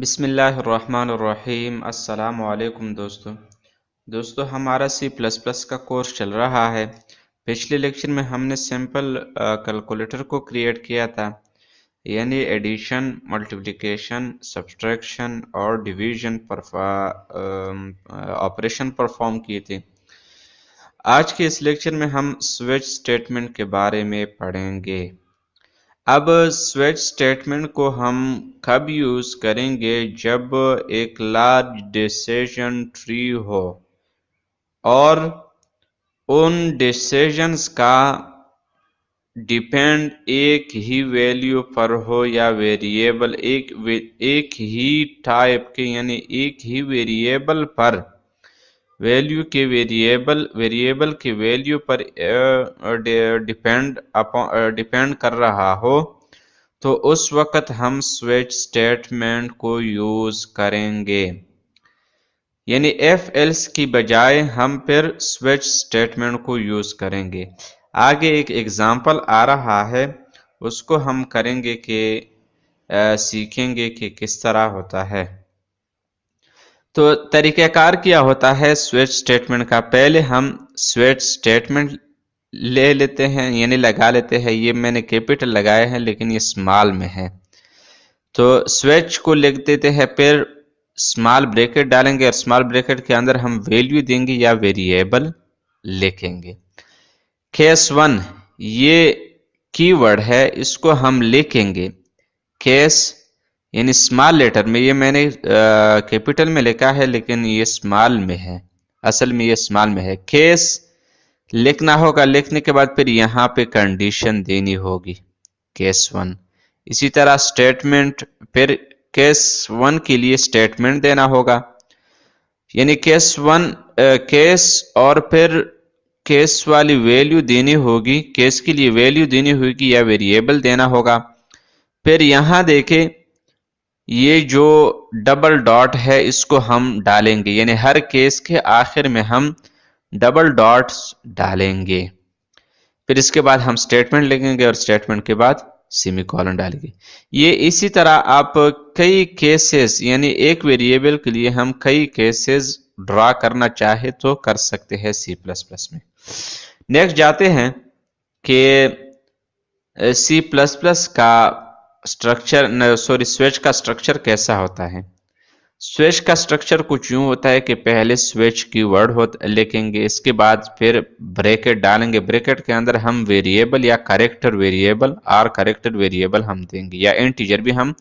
बिसमीम् अल्लाम दोस्तों दोस्तों हमारा सी प्लस प्लस का कोर्स चल रहा है पिछले लेक्चर में हमने सिंपल कैलकुलेटर को क्रिएट किया था यानी एडिशन मल्टीप्लिकेशन सब्सट्रैक्शन और डिवीजन ऑपरेशन परफॉर्म किए थे आज के इस लेक्चर में हम स्विच स्टेटमेंट के बारे में पढ़ेंगे अब स्वेज स्टेटमेंट को हम कब यूज़ करेंगे जब एक लार्ज डिसीजन ट्री हो और उन डिसीजंस का डिपेंड एक ही वैल्यू पर हो या वेरिएबल एक एक ही टाइप के यानी एक ही वेरिएबल पर वैल्यू के वेरिएबल वेरिएबल के वैल्यू पर डिपेंड डिपेंड कर रहा हो तो उस वक्त हम स्विच स्टेटमेंट को यूज़ करेंगे यानी एफ एल्स की बजाय हम फिर स्विच स्टेटमेंट को यूज़ करेंगे आगे एक एग्ज़ाम्पल आ रहा है उसको हम करेंगे कि सीखेंगे कि किस तरह होता है तो तरीक़ाकार क्या होता है स्वेच स्टेटमेंट का पहले हम स्वेच स्टेटमेंट ले लेते हैं यानी लगा लेते हैं ये मैंने कैपिटल लगाए हैं लेकिन ये स्मॉल में है तो स्वेच को लिख देते हैं फिर स्मॉल ब्रैकेट डालेंगे और स्मॉल ब्रैकेट के अंदर हम वैल्यू देंगे या वेरिएबल लिखेंगे केस वन ये कीवर्ड है इसको हम लिखेंगे केस यानी स्मॉल लेटर में ये मैंने कैपिटल में लिखा है लेकिन ये स्मॉल में है असल में ये स्मॉल में है केस लिखना होगा लिखने के बाद फिर यहाँ पे कंडीशन देनी होगी केस वन इसी तरह स्टेटमेंट फिर केस वन के लिए स्टेटमेंट देना होगा यानी केस वन केस और फिर केस वाली वैल्यू देनी होगी केस के लिए वैल्यू देनी होगी या वेरिएबल देना होगा फिर यहाँ देखें ये जो डबल डॉट है इसको हम डालेंगे यानी हर केस के आखिर में हम डबल डॉट्स डालेंगे फिर इसके बाद हम स्टेटमेंट लिखेंगे और स्टेटमेंट के बाद सेमी कॉलन डालेंगे ये इसी तरह आप कई केसेस यानी एक वेरिएबल के लिए हम कई केसेस ड्रा करना चाहे तो कर सकते हैं सी प्लस प्लस में नेक्स्ट जाते हैं कि सी प्लस प्लस का स्ट्रक्चर सॉरी स्वेच का स्ट्रक्चर कैसा होता है स्वेच का स्ट्रक्चर कुछ यूं होता है कि पहले स्वेच की वर्ड हो लिखेंगे इसके बाद फिर ब्रेकेट डालेंगे ब्रेकेट के अंदर हम वेरिएबल या character variable or character variable हम देंगे या इंटीजर भी हम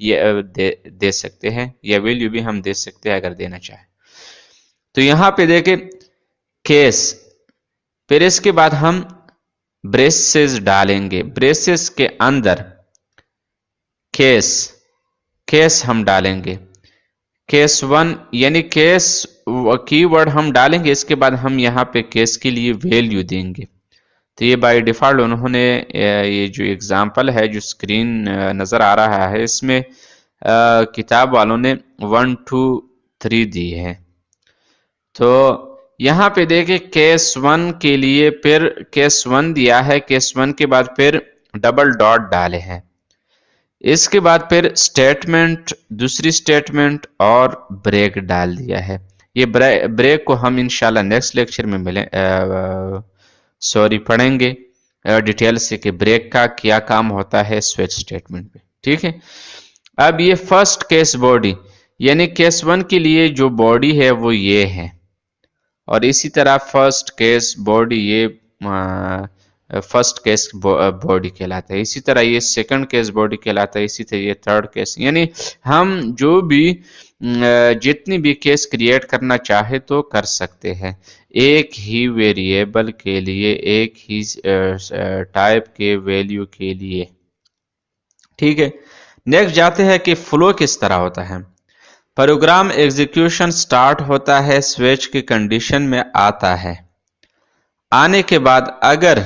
ये दे, दे सकते हैं या वैल्यू भी हम दे सकते हैं अगर देना चाहे तो यहाँ पे देखे केस फिर इसके बाद हम ब्रेसेस डालेंगे ब्रेसेस के अंदर केस केस हम डालेंगे केस वन यानी केस कीवर्ड हम डालेंगे इसके बाद हम यहाँ पे केस के लिए वैल्यू देंगे तो ये बाय डिफ़ॉल्ट उन्होंने ये जो एग्जांपल है जो स्क्रीन नज़र आ रहा है इसमें किताब वालों ने वन टू थ्री दी है तो यहाँ पे देखे केस वन के लिए फिर केस वन दिया है केस वन के बाद फिर डबल डॉट डाले हैं इसके बाद फिर स्टेटमेंट दूसरी स्टेटमेंट और ब्रेक डाल दिया है ये ब्रेक को हम इनशाला नेक्स्ट लेक्चर में मिले सॉरी पढ़ेंगे डिटेल से कि ब्रेक का क्या काम होता है स्विच स्टेटमेंट पे ठीक है अब ये फर्स्ट केस बॉडी यानी केस वन के लिए जो बॉडी है वो ये है और इसी तरह फर्स्ट केस बॉडी ये आ, फर्स्ट केस बॉडी कहलाता है इसी तरह ये सेकंड केस बॉडी कहलाता है इसी तरह ये थर्ड केस यानी हम जो भी जितनी भी केस क्रिएट करना चाहे तो कर सकते हैं एक ही वेरिएबल के लिए एक ही टाइप के वैल्यू के लिए ठीक है नेक्स्ट जाते हैं कि फ्लो किस तरह होता है प्रोग्राम एग्जीक्यूशन स्टार्ट होता है स्विच की कंडीशन में आता है आने के बाद अगर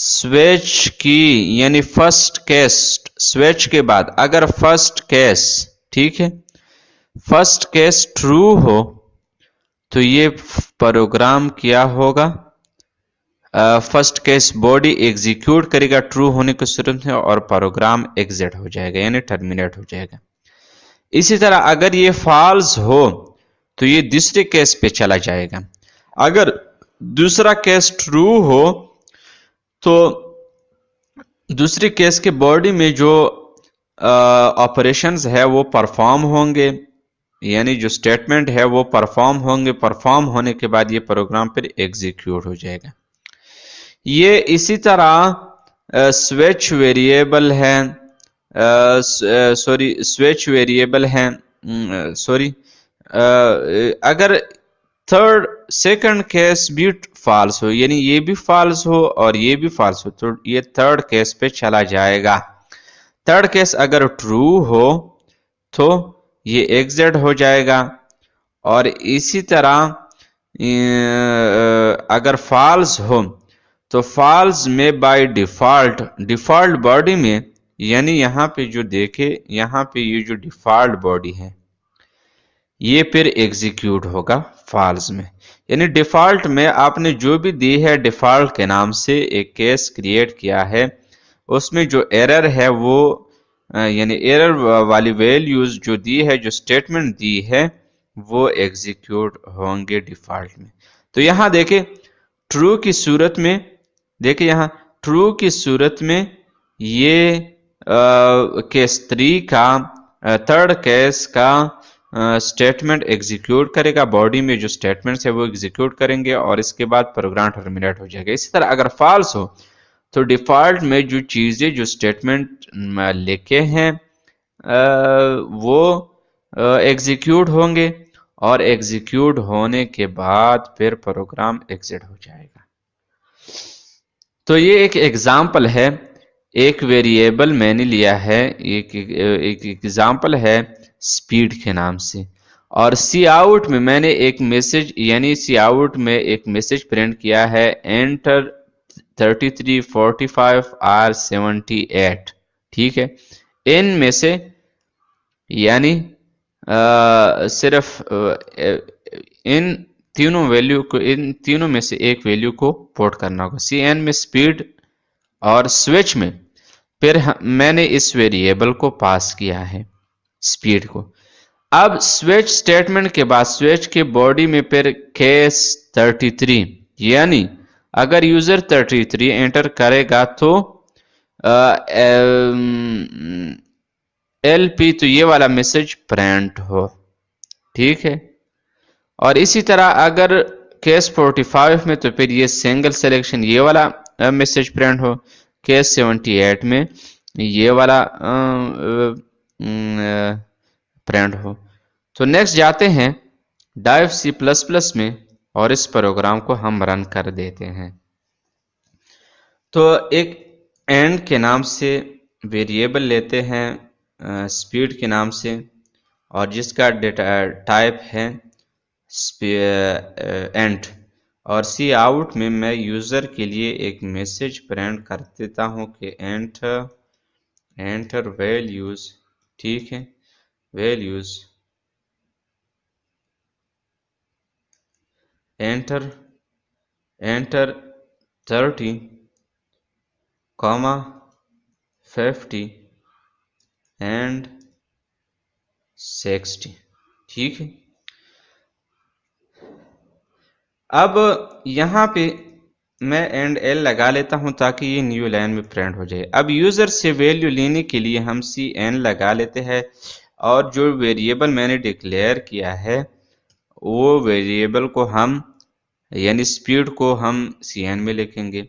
स्वेच की यानी फर्स्ट केस्ट स्वेच के बाद अगर फर्स्ट केस ठीक है फर्स्ट केस ट्रू हो तो ये प्रोग्राम क्या होगा फर्स्ट केस बॉडी एग्जीक्यूट करेगा ट्रू होने के सूरत में और प्रोग्राम एग्जिट हो जाएगा यानी टर्मिनेट हो जाएगा इसी तरह अगर ये फॉल्स हो तो ये दूसरे केस पे चला जाएगा अगर दूसरा केस ट्रू हो तो दूसरे केस के बॉडी में जो ऑपरेशंस है वो परफॉर्म होंगे यानी जो स्टेटमेंट है वो परफॉर्म होंगे परफॉर्म होने के बाद ये प्रोग्राम फिर एग्जीक्यूट हो जाएगा ये इसी तरह स्विच वेरिएबल है सॉरी स्विच वेरिएबल है सॉरी अगर थर्ड सेकंड केस भी फॉल्स हो यानी ये भी फॉल्स हो और ये भी फॉल्स हो तो ये थर्ड केस पे चला जाएगा थर्ड केस अगर ट्रू हो तो ये एग्जिट हो जाएगा और इसी तरह अगर फॉल्स हो तो फॉल्स में बाय डिफॉल्ट डिफॉल्ट बॉडी में यानी यहाँ पे जो देखे यहाँ पे ये जो डिफॉल्ट बॉडी है ये फिर एग्जीक्यूट होगा फॉल्स में यानी डिफ़ॉल्ट में आपने जो भी दी है डिफ़ॉल्ट के नाम से एक केस क्रिएट किया है उसमें जो एरर है वो यानी एरर वाली वैल्यूज़ जो दी है जो स्टेटमेंट दी है वो एग्जीक्यूट होंगे डिफ़ॉल्ट में तो यहाँ देखे ट्रू की सूरत में देखे यहाँ ट्रू की सूरत में ये आ, केस थ्री का थर्ड केस का स्टेटमेंट uh, एग्जीक्यूट करेगा बॉडी में जो स्टेटमेंट्स है वो एग्जीक्यूट करेंगे और इसके बाद प्रोग्राम टर्मिनेट हो जाएगा इसी तरह अगर फॉल्स हो तो डिफॉल्ट में जो चीज़ें जो स्टेटमेंट लेके हैं वो एग्जीक्यूट होंगे और एग्जीक्यूट होने के बाद फिर प्रोग्राम एग्जिट हो जाएगा तो ये एक एग्जाम्पल है एक वेरिएबल मैंने लिया है एक एग्जाम्पल है स्पीड के नाम से और सी आउट में मैंने एक मैसेज यानी सी आउट में एक मैसेज प्रिंट किया है एंटर 33, आर 78 ठीक है इन में से यानी सिर्फ आ, इन तीनों वैल्यू को इन तीनों में से एक वैल्यू को पोर्ट करना होगा सी एन में स्पीड और स्विच में फिर मैंने इस वेरिएबल को पास किया है स्पीड को अब स्विच स्टेटमेंट के बाद स्विच के बॉडी में फिर केस 33 यानी अगर यूजर 33 एंटर करेगा तो एल पी तो ये वाला मैसेज प्रिंट हो ठीक है और इसी तरह अगर केस 45 में तो फिर ये सिंगल सिलेक्शन ये वाला मैसेज प्रिंट हो केस 78 में ये वाला आ, आ, फ्रेंड हम्म, हो तो नेक्स्ट जाते हैं डाइव सी प्लस प्लस में और इस प्रोग्राम को हम रन कर देते हैं तो एक एंड के नाम से वेरिएबल लेते हैं स्पीड के नाम से और जिसका डेटा टाइप है एंड और सी आउट में मैं यूज़र के लिए एक मैसेज प्रिंट कर देता हूँ कि एंटर एंटर वैल्यूज़ ठीक है values enter enter thirty comma fifty and sixty ठीक है अब यहां पे मैं एंड एल लगा लेता हूं ताकि ये न्यू लाइन में प्रिंट हो जाए अब यूज़र से वैल्यू लेने के लिए हम सी एन लगा लेते हैं और जो वेरिएबल मैंने डिक्लेयर किया है वो वेरिएबल को हम यानी स्पीड को हम सी एन में लिखेंगे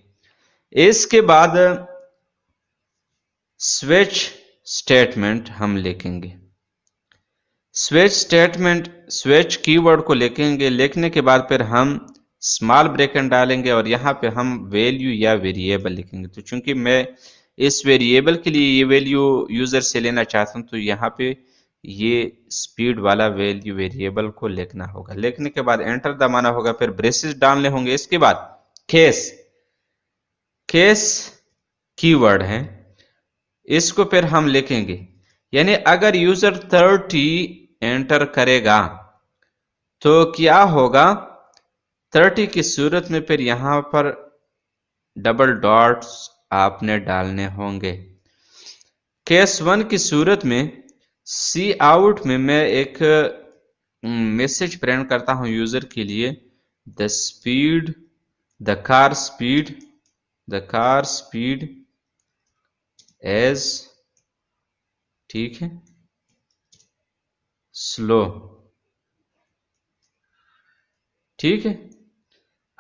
इसके बाद स्विच स्टेटमेंट हम लिखेंगे स्विच स्टेटमेंट स्विच कीवर्ड को लिखेंगे लिखने के बाद फिर हम स्मॉल ब्रेकन डालेंगे और यहाँ पे हम वैल्यू या वेरिएबल लिखेंगे तो चूंकि मैं इस वेरिएबल के लिए ये वैल्यू यूज़र से लेना चाहता हूँ तो यहाँ पे ये स्पीड वाला वैल्यू वेरिएबल को लिखना होगा लिखने के बाद एंटर दबाना होगा फिर ब्रेसिस डालने होंगे इसके बाद केस केस वर्ड है इसको फिर हम लिखेंगे यानी अगर यूजर थर्टी एंटर करेगा तो क्या होगा थर्टी की सूरत में फिर यहां पर डबल डॉट्स आपने डालने होंगे केस वन की सूरत में सी आउट में मैं एक मैसेज प्रेरण करता हूं यूजर के लिए the speed the car speed the car speed is ठीक है स्लो ठीक है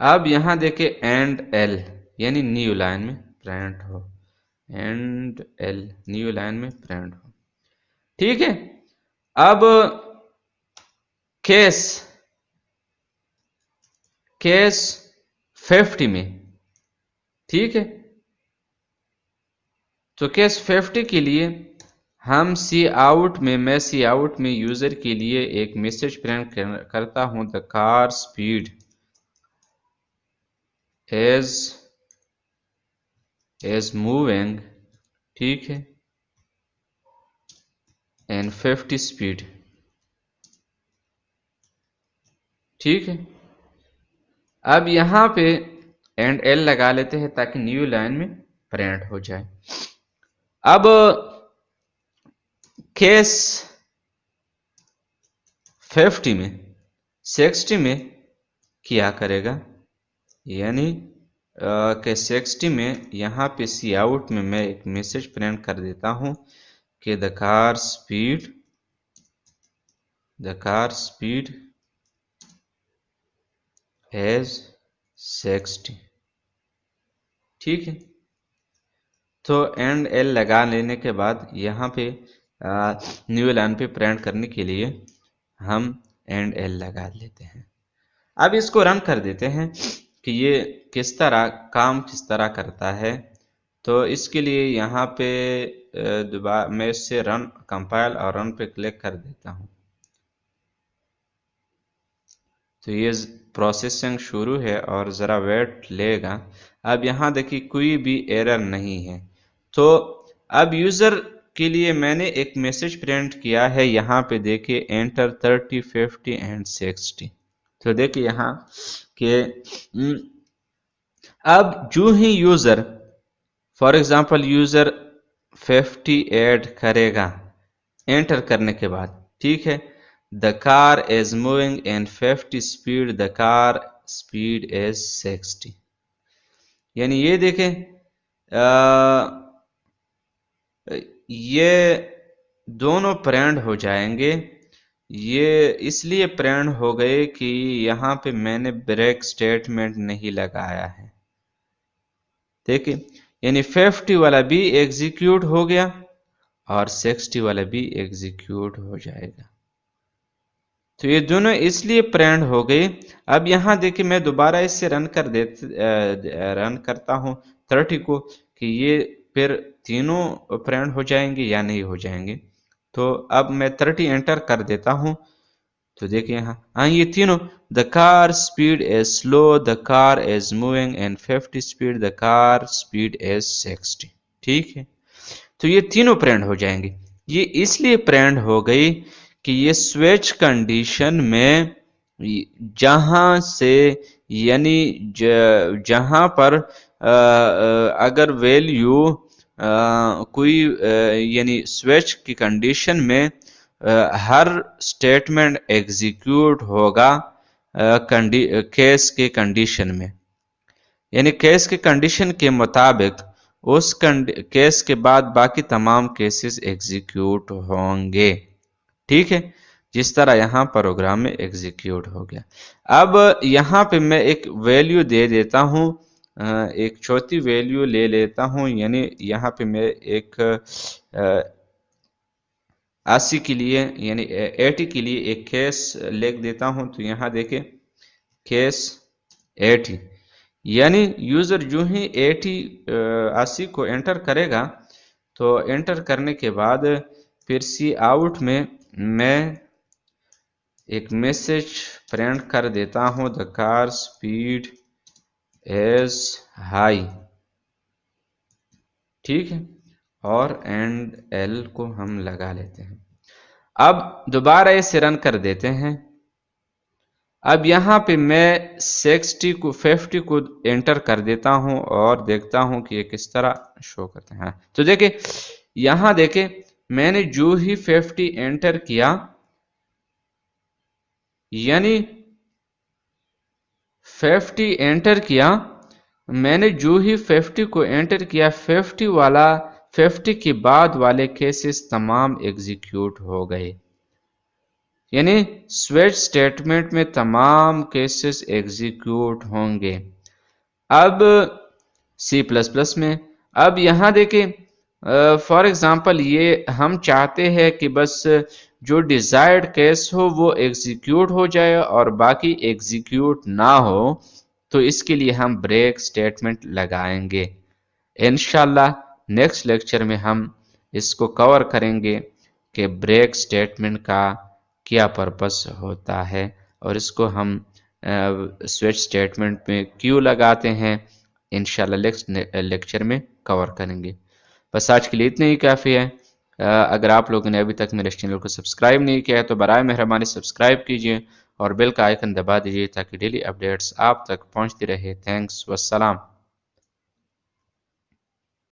अब यहां देखे एंड एल यानी न्यू लाइन में प्रिंट हो एंड एल न्यू लाइन में प्रिंट हो ठीक है अब केस केस 50 में ठीक है तो केस 50 के लिए हम सी आउट में मैं सी आउट में यूजर के लिए एक मैसेज प्रिंट करता हूं the car speed is is moving ठीक है एंड फिफ्टी स्पीड ठीक है अब यहां पे एंड एल लगा लेते हैं ताकि न्यू लाइन में प्रिंट हो जाए अब केस 50 में 60 में क्या करेगा यानी के सिक्सटी में यहाँ पे सी आउट में मैं एक मैसेज प्रिंट कर देता हूँ कि the car speed the car speed is sixty ठीक है तो एंड एल लगा लेने के बाद यहाँ पे न्यू लाइन पे प्रिंट करने के लिए हम एंड एल लगा लेते हैं अब इसको रन कर देते हैं कि ये किस तरह काम किस तरह करता है तो इसके लिए यहाँ पे दोबारा मैं इससे रन कंपाइल और रन पे क्लिक कर देता हूँ तो ये प्रोसेसिंग शुरू है और ज़रा वेट लेगा अब यहाँ देखिए कोई भी एरर नहीं है तो अब यूज़र के लिए मैंने एक मैसेज प्रिंट किया है यहाँ पे देखिए एंटर 30, 50 एंड 60 तो देखिए यहां के हम्म, अब जो ही user for example user 50 add करेगा एंटर करने के बाद ठीक है the car is moving in 50 speed the car speed is 60 यानी ये देखें आ, ये दोनों प्रेंड हो जाएंगे ये इसलिए प्रेरण हो गए कि यहाँ पे मैंने ब्रेक स्टेटमेंट नहीं लगाया है देखिए यानी फिफ्टी वाला भी एग्जीक्यूट हो गया और सिक्सटी वाला भी एग्जीक्यूट हो जाएगा तो ये दोनों इसलिए प्रेरण हो गए अब यहाँ देखिए मैं दोबारा इससे रन कर दे रन करता हूँ थर्टी को कि ये फिर तीनों प्रेरण हो जाएंगे या नहीं हो जाएंगे तो अब मैं थर्टी एंटर कर देता हूं तो देखिए यहां हाँ ये तीनों the car speed is slow the car is moving and fifty speed the car speed is sixty ठीक है तो ये तीनों प्रेंड हो जाएंगे ये इसलिए प्रेंड हो गई कि ये स्विच कंडीशन में जहां से यानी जहां पर अगर वैल्यू कोई यानी स्विच की कंडीशन में हर स्टेटमेंट एग्जीक्यूट होगा केस के कंडीशन में यानी केस के कंडीशन के मुताबिक उस केस के बाद बाकी तमाम केसेस एग्जीक्यूट होंगे ठीक है जिस तरह यहाँ प्रोग्राम में एग्जीक्यूट हो गया अब यहाँ पे मैं एक वैल्यू दे देता हूँ एक चौथी वैल्यू ले लेता हूँ यानी यहाँ पे मैं एक अस्सी के लिए यानी एटी के लिए एक केस लिख देता हूँ तो यहाँ देखें केस एटी यानी यूज़र जो ही एटी अस्सी को एंटर करेगा तो एंटर करने के बाद फिर सी आउट में मैं एक मैसेज प्रिंट कर देता हूँ the car speed is high ठीक है और एंड एल को हम लगा लेते हैं अब दोबारा इसे रन कर देते हैं अब यहां पे मैं 60 को 50 को एंटर कर देता हूं और देखता हूं कि ये किस तरह शो करते हैं तो देखिए यहां देखे मैंने जो ही 50 एंटर किया यानी फिफ्टी एंटर किया मैंने जो ही फिफ्टी को एंटर किया फिफ्टी वाला फिफ्टी के बाद वाले केसेस तमाम एग्जीक्यूट हो गए यानी स्वेट स्टेटमेंट में तमाम केसेस एग्जीक्यूट होंगे अब सी प्लस प्लस में अब यहां देखें फॉर एग्ज़ाम्पल ये हम चाहते हैं कि बस जो डिज़ायर्ड केस हो वो एग्जीक्यूट हो जाए और बाकी एग्जीक्यूट ना हो तो इसके लिए हम ब्रेक स्टेटमेंट लगाएंगे इनशाला नेक्स्ट लेक्चर में हम इसको कवर करेंगे कि ब्रेक स्टेटमेंट का क्या पर्पस होता है और इसको हम स्विच स्टेटमेंट में क्यों लगाते हैं इनशाला नेक्स्ट लेक्चर में कवर करेंगे बस आज के लिए इतने ही काफ़ी है अगर आप लोगों ने अभी तक मेरे चैनल को सब्सक्राइब नहीं किया है तो बरए मेहरबानी सब्सक्राइब कीजिए और बेल का आइकन दबा दीजिए ताकि डेली अपडेट्स आप तक पहुंचती रहे थैंक्स वसलाम